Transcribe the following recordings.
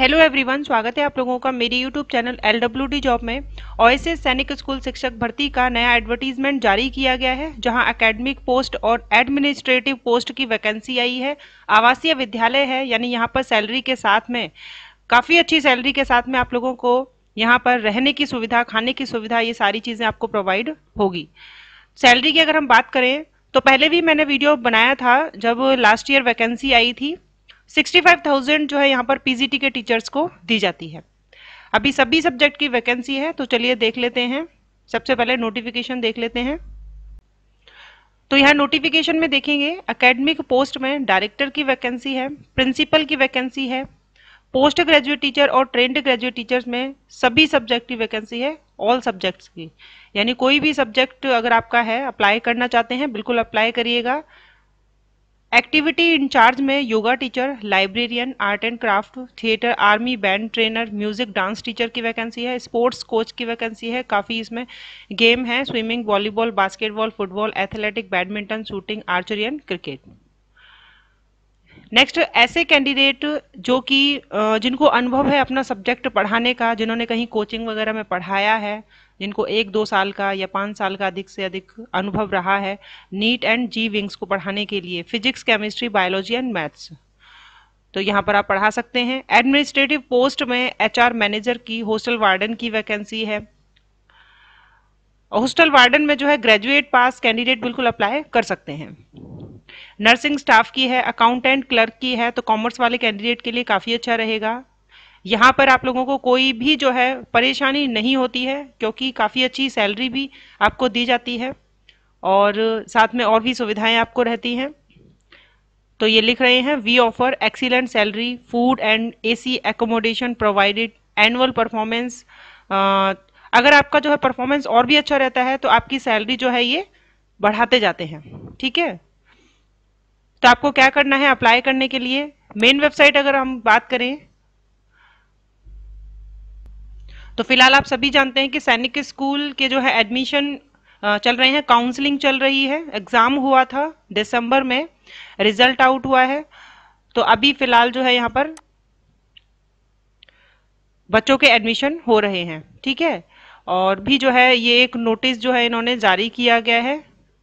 hello everyone स्वागत है आप लोगों का मेरी YouTube channel L W D job में ओ सैनिक स्कूल शिक्षक भर्ती का नया एडवर्टीजमेंट जारी किया गया है जहां एकेडमिक पोस्ट और एडमिनिस्ट्रेटिव पोस्ट की वैकेंसी आई है आवासीय विद्यालय है यानी यहां पर सैलरी के साथ में काफ़ी अच्छी सैलरी के साथ में आप लोगों को यहाँ पर रहने की सुविधा खाने की सुविधा ये सारी चीज़ें आपको प्रोवाइड होगी सैलरी की अगर हम बात करें तो पहले भी मैंने वीडियो बनाया था जब लास्ट ईयर वैकेंसी आई थी 65,000 जो है यहाँ पर पीजीटी के टीचर्स को दी जाती है अभी सभी सब्जेक्ट की वैकेंसी है तो चलिए देख लेते हैं सबसे पहले नोटिफिकेशन देख लेते हैं तो यहाँ नोटिफिकेशन में देखेंगे एकेडमिक पोस्ट में डायरेक्टर की वैकेंसी है प्रिंसिपल की वैकेंसी है पोस्ट ग्रेजुएट टीचर और ट्रेंड ग्रेजुएट टीचर्स में सभी सब्जेक्ट की वैकेंसी है ऑल सब्जेक्ट्स की यानी कोई भी सब्जेक्ट अगर आपका है अप्लाई करना चाहते हैं बिल्कुल अप्लाई करिएगा एक्टिविटी इंचार्ज में yoga teacher librarian art and craft theatre army band trainer music dance teacher की वैकेंसी है स्पोर्ट्स कोच की वैकेंसी है काफ़ी इसमें गेम है swimming volleyball basketball football athletic badminton shooting archery and cricket next ऐसे candidate जो कि जिनको अनुभव है अपना सब्जेक्ट पढ़ाने का जिन्होंने कहीं कोचिंग वगैरह में पढ़ाया है जिनको एक दो साल का या पाँच साल का अधिक से अधिक अनुभव रहा है नीट एंड जी विंग्स को पढ़ाने के लिए physics chemistry biology and maths तो यहाँ पर आप पढ़ा सकते हैं एडमिनिस्ट्रेटिव पोस्ट में एचआर मैनेजर की हॉस्टल वार्डन की वैकेंसी है हॉस्टल वार्डन में जो है ग्रेजुएट पास कैंडिडेट बिल्कुल अप्लाई कर सकते हैं नर्सिंग स्टाफ की है अकाउंटेंट क्लर्क की है तो कॉमर्स वाले कैंडिडेट के लिए काफ़ी अच्छा रहेगा यहाँ पर आप लोगों को कोई भी जो है परेशानी नहीं होती है क्योंकि काफ़ी अच्छी सैलरी भी आपको दी जाती है और साथ में और भी सुविधाएं आपको रहती हैं तो ये लिख रहे हैं we offer excellent salary food and AC accommodation provided annual performance अगर आपका जो है परफॉर्मेंस और भी अच्छा रहता है तो आपकी सैलरी जो है ये बढ़ाते जाते हैं ठीक है तो आपको क्या करना है अप्लाई करने के लिए मेन वेबसाइट अगर हम बात करें तो फिलहाल आप सभी जानते हैं कि सैनिक स्कूल के जो है एडमिशन चल रहे हैं काउंसलिंग चल रही है एग्ज़ाम हुआ था दिसंबर में रिजल्ट आउट हुआ है तो अभी फिलहाल जो है यहाँ पर बच्चों के एडमिशन हो रहे हैं ठीक है और भी जो है ये एक नोटिस जो है इन्होंने जारी किया गया है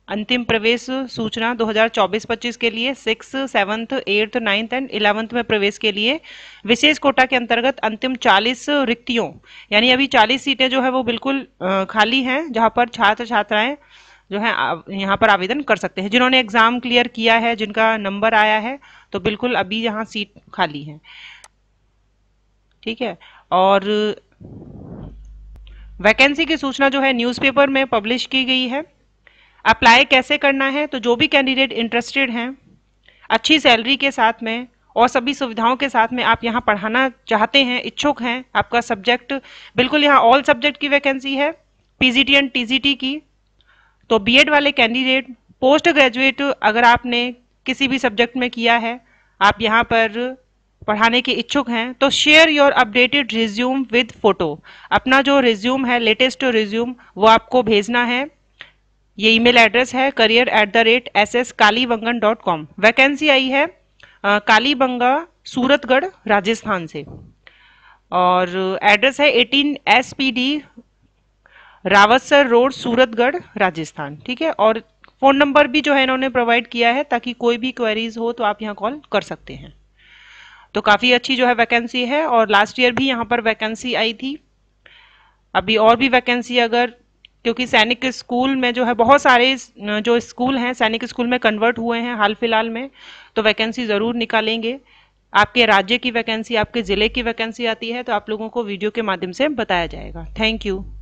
अंतिम प्रवेश सूचना 2024-25 के लिए six seventh eighth ninth and eleventh में प्रवेश के लिए विशेष कोटा के अंतर्गत अंतिम 40 रिक्तियों यानी अभी 40 सीटें जो है वो बिल्कुल खाली हैं जहां पर छात्र छात्राएं जो है यहाँ पर आवेदन कर सकते हैं जिन्होंने एग्ज़ाम क्लियर किया है जिनका नंबर आया है तो बिल्कुल अभी यहाँ सीट खाली है ठीक है और वैकेंसी की सूचना जो है न्यूज़पेपर में पब्लिश की गई है अप्लाई कैसे करना है तो जो भी कैंडिडेट इंटरेस्टेड हैं अच्छी सैलरी के साथ में और सभी सुविधाओं के साथ में आप यहाँ पढ़ाना चाहते हैं इच्छुक हैं आपका सब्जेक्ट बिल्कुल यहाँ ऑल सब्जेक्ट की वैकेंसी है टी एंड टी की तो एड वाले कैंडिडेट पोस्ट ग्रेजुएट अगर आपने किसी भी सब्जेक्ट में किया है आप यहाँ पर पढ़ाने के इच्छुक हैं तो share your updated resume with photo अपना जो रिज्यूम है लेटेस्ट रिज्यूम वो आपको भेजना है ये ईमेल एड्रेस है career at the rate S S Kalibangan dot com vacancy आई है कालीबंगा सूरतगढ़ राजस्थान से और एड्रेस है 18 S P D Rawatsar road Suratgarh Rajasthan ठीक है और फ़ोन नंबर भी जो है इन्होंने प्रोवाइड किया है ताकि कोई भी क्वेरीज हो तो आप यहाँ कॉल कर सकते हैं तो काफ़ी अच्छी जो है वैकेंसी है और लास्ट ईयर भी यहाँ पर वैकेंसी आई थी अभी और भी वैकेंसी अगर क्योंकि सैनिक स्कूल में जो है बहुत सारे जो स्कूल हैं सैनिक स्कूल में कन्वर्ट हुए हैं हाल फिलहाल में तो वैकेंसी ज़रूर निकालेंगे आपके राज्य की वैकेंसी आपके ज़िले की वैकेंसी आती है तो आप लोगों को वीडियो के माध्यम से बताया जाएगा थैंक यू